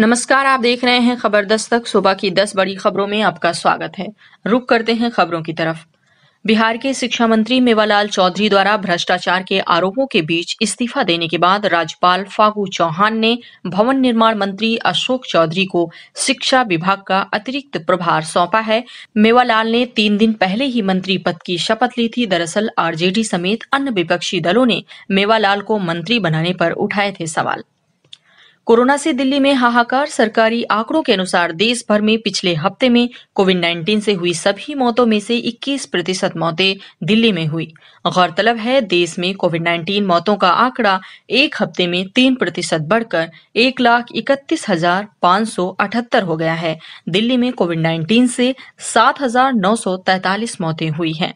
नमस्कार आप देख रहे हैं खबर दस्तक तक सुबह की दस बड़ी खबरों में आपका स्वागत है रुक करते हैं खबरों की तरफ बिहार के शिक्षा मंत्री मेवालाल चौधरी द्वारा भ्रष्टाचार के आरोपों के बीच इस्तीफा देने के बाद राज्यपाल फागू चौहान ने भवन निर्माण मंत्री अशोक चौधरी को शिक्षा विभाग का अतिरिक्त प्रभार सौंपा है मेवालाल ने तीन दिन पहले ही मंत्री पद की शपथ ली थी दरअसल आरजेडी समेत अन्य विपक्षी दलों ने मेवालाल को मंत्री बनाने पर उठाए थे सवाल कोरोना से दिल्ली में हाहाकार सरकारी आंकड़ों के अनुसार देश भर में पिछले हफ्ते में कोविड 19 से हुई सभी मौतों में से 21 प्रतिशत मौतें दिल्ली में हुई गौरतलब है देश में कोविड 19 मौतों का आंकड़ा एक हफ्ते में तीन प्रतिशत बढ़कर एक लाख इकतीस हजार पाँच सौ अठहत्तर हो गया है दिल्ली में कोविड 19 से सात हजार नौ सौ तैतालीस मौतें हुई हैं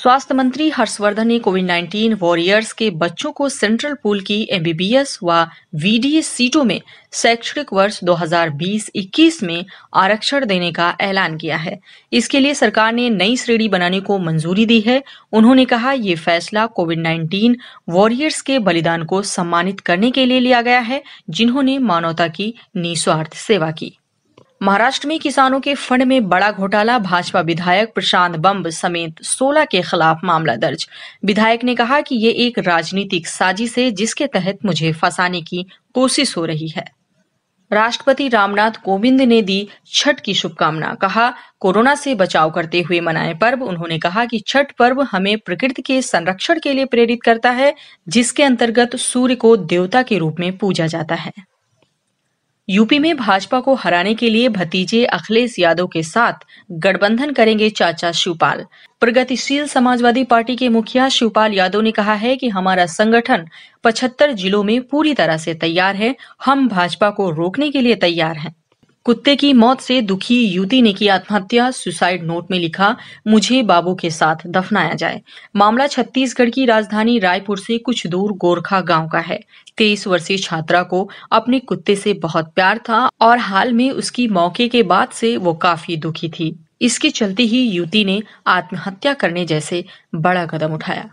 स्वास्थ्य मंत्री हर्षवर्धन ने कोविड 19 वॉरियर्स के बच्चों को सेंट्रल पूल की एमबीबीएस व वीडीए सीटों में शैक्षणिक वर्ष 2020-21 में आरक्षण देने का ऐलान किया है इसके लिए सरकार ने नई श्रेणी बनाने को मंजूरी दी है उन्होंने कहा ये फैसला कोविड 19 वॉरियर्स के बलिदान को सम्मानित करने के लिए लिया गया है जिन्होंने मानवता की निस्वार्थ सेवा की महाराष्ट्र में किसानों के फंड में बड़ा घोटाला भाजपा विधायक प्रशांत बम्ब समेत 16 के खिलाफ मामला दर्ज विधायक ने कहा कि ये एक राजनीतिक साजिश है जिसके तहत मुझे फंसाने की कोशिश हो रही है राष्ट्रपति रामनाथ कोविंद ने दी छठ की शुभकामना कहा कोरोना से बचाव करते हुए मनाए पर्व उन्होंने कहा कि छठ पर्व हमें प्रकृति के संरक्षण के लिए प्रेरित करता है जिसके अंतर्गत सूर्य को देवता के रूप में पूजा जाता है यूपी में भाजपा को हराने के लिए भतीजे अखिलेश यादव के साथ गठबंधन करेंगे चाचा शिवपाल प्रगतिशील समाजवादी पार्टी के मुखिया शिवपाल यादव ने कहा है कि हमारा संगठन 75 जिलों में पूरी तरह से तैयार है हम भाजपा को रोकने के लिए तैयार हैं कुत्ते की मौत से दुखी युवती ने की आत्महत्या सुसाइड नोट में लिखा मुझे बाबू के साथ दफनाया जाए मामला छत्तीसगढ़ की राजधानी रायपुर से कुछ दूर गोरखा गांव का है तेईस वर्षीय छात्रा को अपने कुत्ते से बहुत प्यार था और हाल में उसकी मौके के बाद से वो काफी दुखी थी इसके चलते ही युवती ने आत्महत्या करने जैसे बड़ा कदम उठाया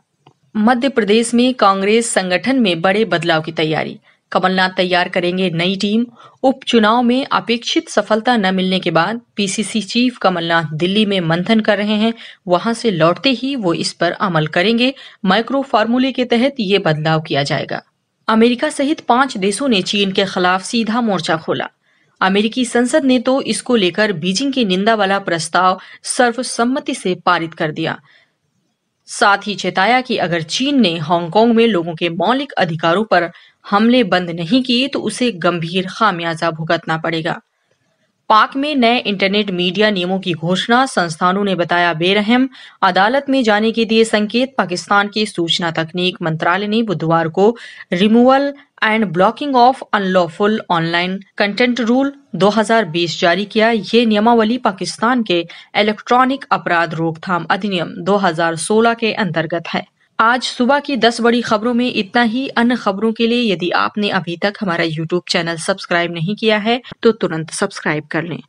मध्य प्रदेश में कांग्रेस संगठन में बड़े बदलाव की तैयारी कमलनाथ तैयार करेंगे नई टीम उपचुनाव में अपेक्षित सफलता न मिलने के बाद पीसीसी चीफ कमलनाथ दिल्ली में मंथन कर रहे हैं वहां से लौटते ही वो इस पर अमल करेंगे माइक्रो फार्मूले के तहत ये बदलाव किया जाएगा अमेरिका सहित पांच देशों ने चीन के खिलाफ सीधा मोर्चा खोला अमेरिकी संसद ने तो इसको लेकर बीजिंग की निंदा वाला प्रस्ताव सर्वसम्मति से पारित कर दिया साथ ही चेताया कि अगर चीन ने हांगकांग में लोगों के मौलिक अधिकारों पर हमले बंद नहीं किए तो उसे गंभीर खामियाजा भुगतना पड़ेगा पाक में नए इंटरनेट मीडिया नियमों की घोषणा संस्थानों ने बताया बेरहम अदालत में जाने के दिए संकेत पाकिस्तान के सूचना तकनीक मंत्रालय ने बुधवार को removal and blocking of unlawful online content rule 2020 जारी किया ये नियमावली पाकिस्तान के इलेक्ट्रॉनिक अपराध रोकथाम अधिनियम 2016 के अंतर्गत है आज सुबह की दस बड़ी खबरों में इतना ही अन्य खबरों के लिए यदि आपने अभी तक हमारा यूट्यूब चैनल सब्सक्राइब नहीं किया है तो तुरंत सब्सक्राइब कर लें